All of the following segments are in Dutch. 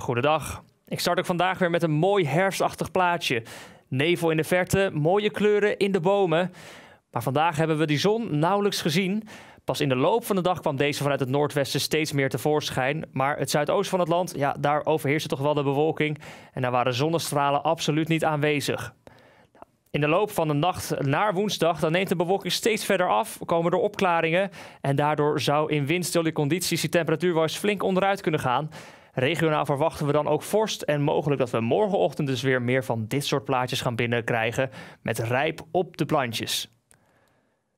Goedendag. Ik start ook vandaag weer met een mooi herfstachtig plaatje. Nevel in de verte, mooie kleuren in de bomen. Maar vandaag hebben we die zon nauwelijks gezien. Pas in de loop van de dag kwam deze vanuit het noordwesten steeds meer tevoorschijn. Maar het zuidoosten van het land, ja, daar overheerste toch wel de bewolking. En daar waren zonnestralen absoluut niet aanwezig. In de loop van de nacht naar woensdag dan neemt de bewolking steeds verder af, komen er opklaringen. En daardoor zou in windstille condities die temperatuur wel eens flink onderuit kunnen gaan. Regionaal verwachten we dan ook vorst en mogelijk dat we morgenochtend dus weer meer van dit soort plaatjes gaan binnenkrijgen met rijp op de plantjes.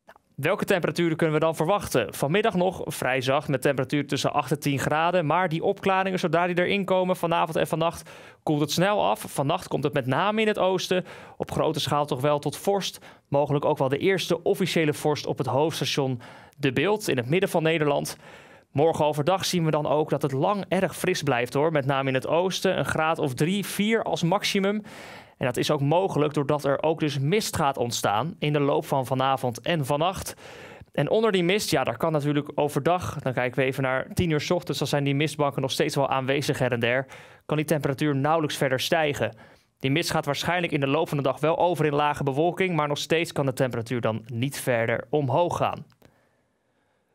Nou, welke temperaturen kunnen we dan verwachten? Vanmiddag nog vrij zacht met temperatuur tussen 8 en 10 graden. Maar die opklaringen, zodra die erin komen vanavond en vannacht, koelt het snel af. Vannacht komt het met name in het oosten op grote schaal toch wel tot vorst. Mogelijk ook wel de eerste officiële vorst op het hoofdstation De Beeld in het midden van Nederland. Morgen overdag zien we dan ook dat het lang erg fris blijft hoor. Met name in het oosten een graad of 3, 4 als maximum. En dat is ook mogelijk doordat er ook dus mist gaat ontstaan in de loop van vanavond en vannacht. En onder die mist, ja, daar kan natuurlijk overdag, dan kijken we even naar 10 uur s ochtends, dan zijn die mistbanken nog steeds wel aanwezig her en der, kan die temperatuur nauwelijks verder stijgen. Die mist gaat waarschijnlijk in de loop van de dag wel over in lage bewolking, maar nog steeds kan de temperatuur dan niet verder omhoog gaan.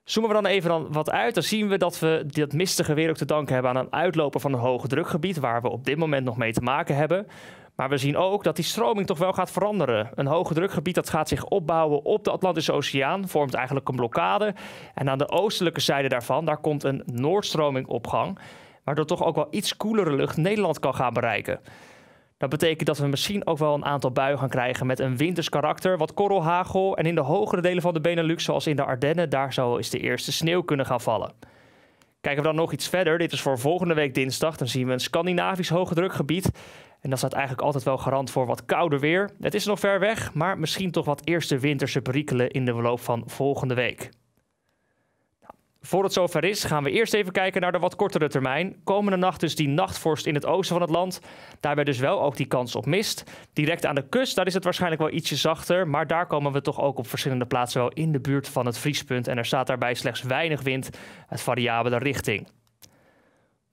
Zoomen we dan even wat uit, dan zien we dat we dat mistige weer ook te danken hebben aan een uitloper van een hoge drukgebied, waar we op dit moment nog mee te maken hebben. Maar we zien ook dat die stroming toch wel gaat veranderen. Een hoge drukgebied dat gaat zich opbouwen op de Atlantische Oceaan, vormt eigenlijk een blokkade. En aan de oostelijke zijde daarvan, daar komt een noordstroming op gang, waardoor toch ook wel iets koelere lucht Nederland kan gaan bereiken. Dat betekent dat we misschien ook wel een aantal buien gaan krijgen met een winters karakter, wat korrelhagel en in de hogere delen van de Benelux, zoals in de Ardennen, daar zou eens de eerste sneeuw kunnen gaan vallen. Kijken we dan nog iets verder, dit is voor volgende week dinsdag, dan zien we een Scandinavisch hoogdrukgebied. En dat staat eigenlijk altijd wel garant voor wat kouder weer. Het is nog ver weg, maar misschien toch wat eerste winterse perikelen in de loop van volgende week. Voor het zover is, gaan we eerst even kijken naar de wat kortere termijn. Komende nacht dus die nachtvorst in het oosten van het land. Daarbij dus wel ook die kans op mist. Direct aan de kust, daar is het waarschijnlijk wel ietsje zachter. Maar daar komen we toch ook op verschillende plaatsen wel in de buurt van het vriespunt. En er staat daarbij slechts weinig wind het variabele richting.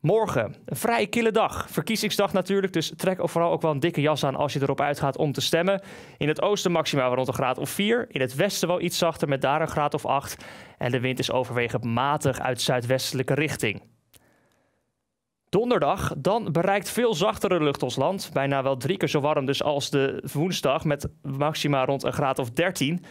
Morgen, een vrij kille dag. Verkiezingsdag natuurlijk, dus trek vooral ook wel een dikke jas aan als je erop uitgaat om te stemmen. In het oosten maximaal rond een graad of 4. In het westen wel iets zachter met daar een graad of 8. En de wind is overwegend matig uit zuidwestelijke richting. Donderdag, dan bereikt veel zachtere lucht ons land. Bijna wel drie keer zo warm dus als de woensdag met maxima rond een graad of 13.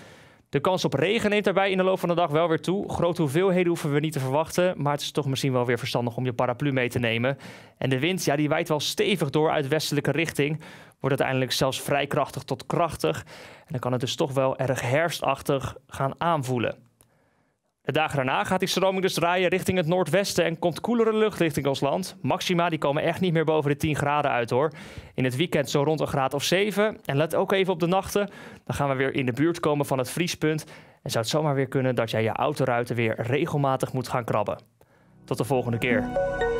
De kans op regen neemt daarbij in de loop van de dag wel weer toe. Grote hoeveelheden hoeven we niet te verwachten, maar het is toch misschien wel weer verstandig om je paraplu mee te nemen. En de wind, ja, die waait wel stevig door uit westelijke richting. Wordt uiteindelijk zelfs vrij krachtig tot krachtig. En dan kan het dus toch wel erg herfstachtig gaan aanvoelen. De dagen daarna gaat die stroming dus draaien richting het noordwesten en komt koelere lucht richting ons land. Maxima die komen echt niet meer boven de 10 graden uit hoor. In het weekend zo rond een graad of 7. En let ook even op de nachten. Dan gaan we weer in de buurt komen van het vriespunt. En zou het zomaar weer kunnen dat jij je autoruiten weer regelmatig moet gaan krabben. Tot de volgende keer.